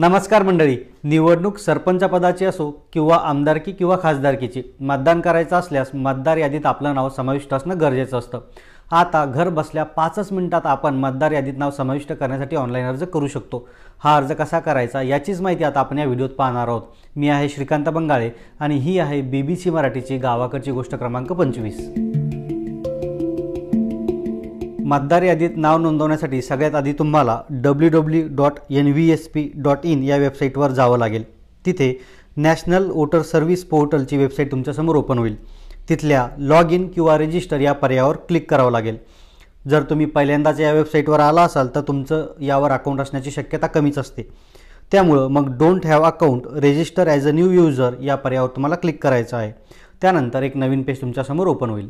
नमस्कार मंडळी निवडणूक सरपंचपदाची असो किंवा आमदारकी किंवा खासदारकीची मतदान करायचं असल्यास मतदार यादीत आपलं नाव समाविष्ट असणं गरजेचं असतं आता घर बसल्या पाचच मिनिटात आपण मतदार यादीत नाव समाविष्ट करण्यासाठी ऑनलाईन अर्ज करू शकतो हा अर्ज कसा करायचा याचीच माहिती आता आपण या व्हिडिओत पाहणार आहोत मी आहे श्रीकांत बंगाळे आणि ही आहे बी बी सी मराठीची गावाकडची गोष्ट क्रमांक पंचवीस मतदार यादीत नाव नोंदवण्यासाठी सगळ्यात आधी तुम्हाला W W dot N V S P dot in या वेबसाईटवर जावं लागेल तिथे नॅशनल वोटर सर्व्हिस पोर्टलची वेबसाईट तुमच्यासमोर ओपन होईल तिथल्या लॉग इन किंवा रजिस्टर या पर्यायावर क्लिक करावं लागेल जर तुम्ही पहिल्यांदाच या वेबसाईटवर आला असाल तर तुमचं यावर अकाउंट असण्याची शक्यता कमीच असते त्यामुळं मग don't have account register as a new user या पर्यावर तुम्हाला क्लिक करायचं आहे त्यानंतर एक नवीन पेज तुमच्यासमोर ओपन होईल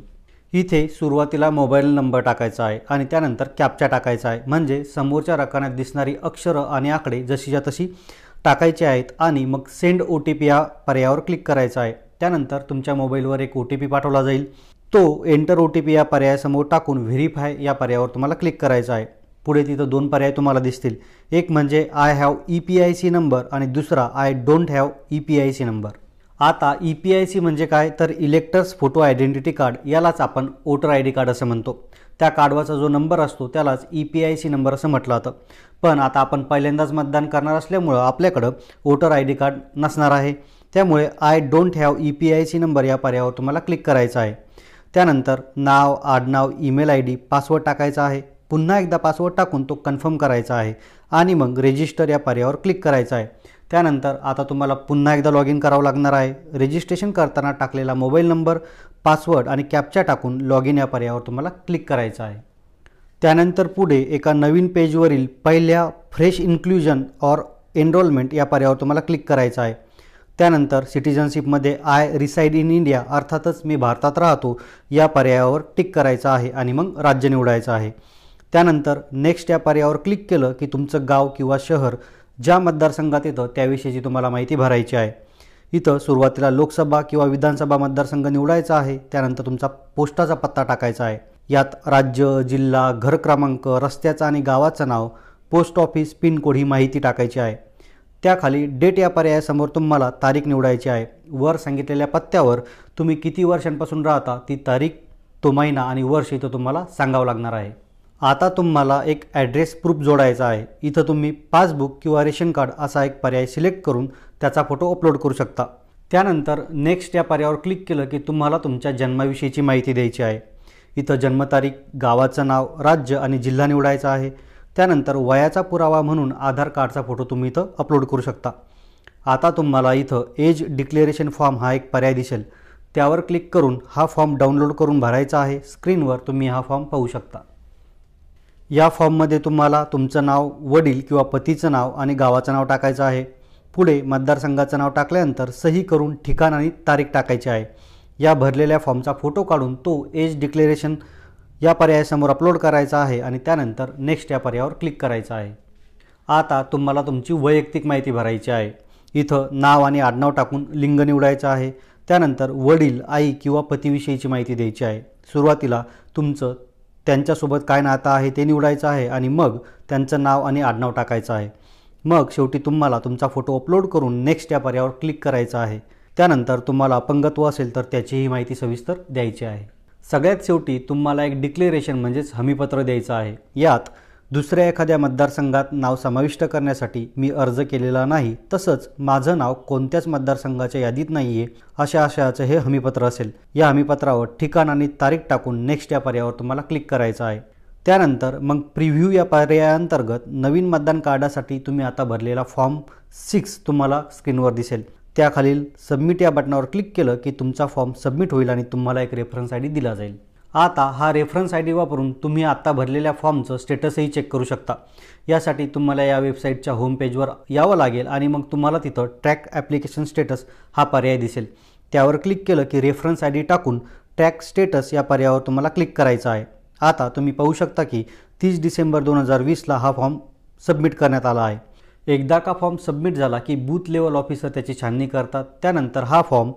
इथे सुरुवातीला मोबाईल नंबर टाकायचा आहे आणि त्यानंतर कॅप्चा टाकायचा आहे म्हणजे समोरच्या रकान्यात दिसणारी अक्षरं आणि आकडे जशीच्या तशी टाकायचे आहेत आणि मग सेंड ओ टी पी या पर्यायावर क्लिक करायचा आहे त्यानंतर तुमच्या मोबाईलवर एक ओ टी पी पाठवला जाईल तो एंटर ओ टी पी या पर्यायासमोर टाकून व्हेरीफाय या पर्यायावर तुम्हाला क्लिक करायचा आहे पुढे तिथं दोन पर्याय तुम्हाला दिसतील एक म्हणजे I have E P I C number आणि दुसरा I don't have E P I C number आता ई पी आय सी म्हणजे काय तर इलेक्टर्स फोटो आयडेंटिटी कार्ड यालाच आपण वोटर आय डी कार्ड असं म्हणतो त्या कार्डवाचा जो नंबर असतो त्यालाच E P I C number असं म्हटलं जातं पण आता आपण पहिल्यांदाच मतदान करणार असल्यामुळं आपल्याकडं वोटर आय डी कार्ड नसणार आहे त्यामुळे I don't have E P I C number या पर्यायावर तुम्हाला क्लिक करायचं आहे त्यानंतर नाव आडनाव ईमेल आय डी पासवर्ड टाकायचा आहे पुन्हा एकदा पासवर्ड टाकून तो कन्फर्म करायचा आहे आणि मग रेजिस्टर या पर्यायावर क्लिक करायचा आहे त्यानंतर आता तुम्हाला पुन्हा एकदा लॉग इन करावं लागणार आहे रजिस्ट्रेशन करताना टाकलेला मोबाईल नंबर पासवर्ड आणि कॅपच्या टाकून लॉग इन या पर्यायावर तुम्हाला क्लिक करायचं आहे त्यानंतर पुढे एका नवीन पेजवरील पहिल्या फ्रेश इन्क्ल्युजन ऑर एनरोलमेंट या पर्यायावर तुम्हाला क्लिक करायचं आहे त्यानंतर सिटिझनशिपमध्ये आय रिसाईड इन इंडिया अर्थातच मी भारतात राहतो या पर्यायावर टिक करायचं आहे आणि मग राज्य निवडायचं आहे त्यानंतर नेक्स्ट या पर्यायावर क्लिक केलं की तुमचं गाव किंवा शहर ज्या मतदारसंघात येतं त्याविषयीची तुम्हाला माहिती भरायची आहे इथं सुरुवातीला लोकसभा किंवा विधानसभा मतदारसंघ निवडायचा आहे त्यानंतर तुमचा पोस्टाचा पत्ता टाकायचा आहे यात राज्य जिल्हा घर क्रमांक रस्त्याचं आणि गावाचं नाव पोस्ट ऑफिस पिनकोड ही माहिती टाकायची आहे त्याखाली डेट या पर्यायासमोर तुम्हाला तारीख निवडायची आहे वर सांगितलेल्या पत्त्यावर तुम्ही किती वर्षांपासून राहता ती तारीख तो महिना आणि वर्ष इथं तुम्हाला सांगावं लागणार आहे आता तुम्हाला एक ॲड्रेस प्रूफ जोडायचा आहे इथं तुम्ही पासबुक किंवा रेशन कार्ड असा एक पर्याय सिलेक्ट करून त्याचा फोटो अपलोड करू शकता त्यानंतर नेक्स्ट या पर्यायावर क्लिक केलं की तुम्हाला तुमच्या जन्माविषयीची माहिती द्यायची आहे इथं जन्मतारीख गावाचं नाव राज्य आणि जिल्हा निवडायचा आहे त्यानंतर वयाचा पुरावा म्हणून आधार कार्डचा फोटो तुम्ही इथं अपलोड करू शकता आता तुम्हाला इथं एज डिक्लेरेशन फॉर्म हा एक पर्याय दिसेल त्यावर क्लिक करून हा फॉर्म डाउनलोड करून भरायचा आहे स्क्रीनवर तुम्ही हा फॉर्म पाहू शकता या फॉर्ममध्ये तुम्हाला तुमचं नाव वडील किंवा पतीचं नाव आणि गावाचं नाव टाकायचं आहे पुढे मतदारसंघाचं नाव टाकल्यानंतर सही करून ठिकाण आणि तारीख टाकायची आहे या भरलेल्या फॉर्मचा फोटो काढून तो एज डिक्लेरेशन या पर्यायासमोर अपलोड करायचा आहे आणि त्यानंतर नेक्स्ट या पर्यायावर क्लिक करायचं आहे आता तुम्हाला तुमची वैयक्तिक माहिती भरायची आहे इथं नाव आणि आडनाव टाकून लिंग निवडायचं आहे त्यानंतर वडील आई किंवा पतीविषयीची माहिती द्यायची आहे सुरुवातीला तुमचं त्यांच्यासोबत काय नातं आहे ते निवडायचं आहे आणि मग त्यांचं नाव आणि आडनाव टाकायचं आहे मग शेवटी तुम्हाला तुमचा फोटो अपलोड करून नेक्स्ट या पर्यावर क्लिक करायचं आहे त्यानंतर तुम्हाला अपंगत्व असेल तर त्याचीही माहिती सविस्तर द्यायची आहे सगळ्यात शेवटी तुम्हाला एक डिक्लेरेशन म्हणजेच हमीपत्र द्यायचं आहे यात दुसऱ्या एखाद्या मतदारसंघात नाव समाविष्ट करण्यासाठी मी अर्ज केलेला नाही तसंच माझं नाव कोणत्याच मतदारसंघाच्या यादीत नाही आहे अशा आशयाचं हे हमीपत्र असेल या हमीपत्रावर ठिकाण आणि तारीख टाकून नेक्स्ट या पर्यायावर तुम्हाला क्लिक करायचं आहे त्यानंतर मग प्रिव्ह्यू या पर्यायांतर्गत नवीन मतदान कार्डासाठी तुम्ही आता भरलेला फॉर्म सिक्स तुम्हाला स्क्रीनवर दिसेल त्याखालील सबमिट या बटनावर क्लिक केलं की तुमचा फॉर्म सबमिट होईल आणि तुम्हाला एक रेफरन्स आय दिला जाईल आता हा रेफरन्स आय डी वापरून तुम्ही आत्ता भरलेल्या फॉर्मचं स्टेटसही चेक करू शकता यासाठी तुम्हाला या वेबसाईटच्या होम पेजवर यावं लागेल आणि मग तुम्हाला तिथं ट्रॅक ॲप्लिकेशन स्टेटस हा पर्याय दिसेल त्यावर क्लिक केलं की रेफरन्स आय डी टाकून ट्रॅक स्टेटस या पर्यायावर तुम्हाला क्लिक करायचं आहे आता तुम्ही पाहू शकता की तीस डिसेंबर दोन हजार वीसला हा फॉर्म सबमिट करण्यात आला आहे एकदा का फॉर्म सबमिट झाला की बूथ लेवल ऑफिसर त्याची छाननी करतात त्यानंतर हा फॉर्म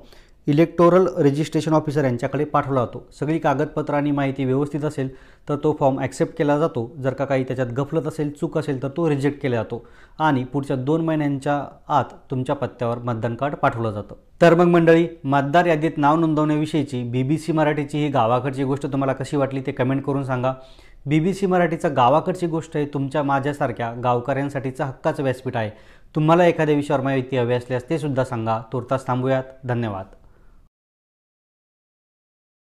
इलेक्टोरल रजिस्ट्रेशन ऑफिसर यांच्याकडे पाठवला जातो सगळी कागदपत्र आणि माहिती व्यवस्थित असेल तर तो फॉर्म ॲक्सेप्ट केला जातो जर का काही त्याच्यात गफलत असेल चूक असेल तर तो रिजेक्ट केला जातो आणि पुढच्या दोन महिन्यांच्या आत तुमच्या पत्त्यावर मतदान कार्ड पाठवलं जातं तर मग मंडळी मतदार यादीत नाव नोंदवण्याविषयीची बी बी सी मराठीची ही गावाकडची गोष्ट तुम्हाला कशी वाटली ते कमेंट करून सांगा बी बी सी मराठीचा गावाकडची गोष्ट आहे तुमच्या माझ्यासारख्या गावकऱ्यांसाठीचा हक्काचं व्यासपीठ आहे तुम्हाला एखाद्या विषयावर माहिती हवी असल्यास ते सुद्धा सांगा तुर्तास थांबूयात धन्यवाद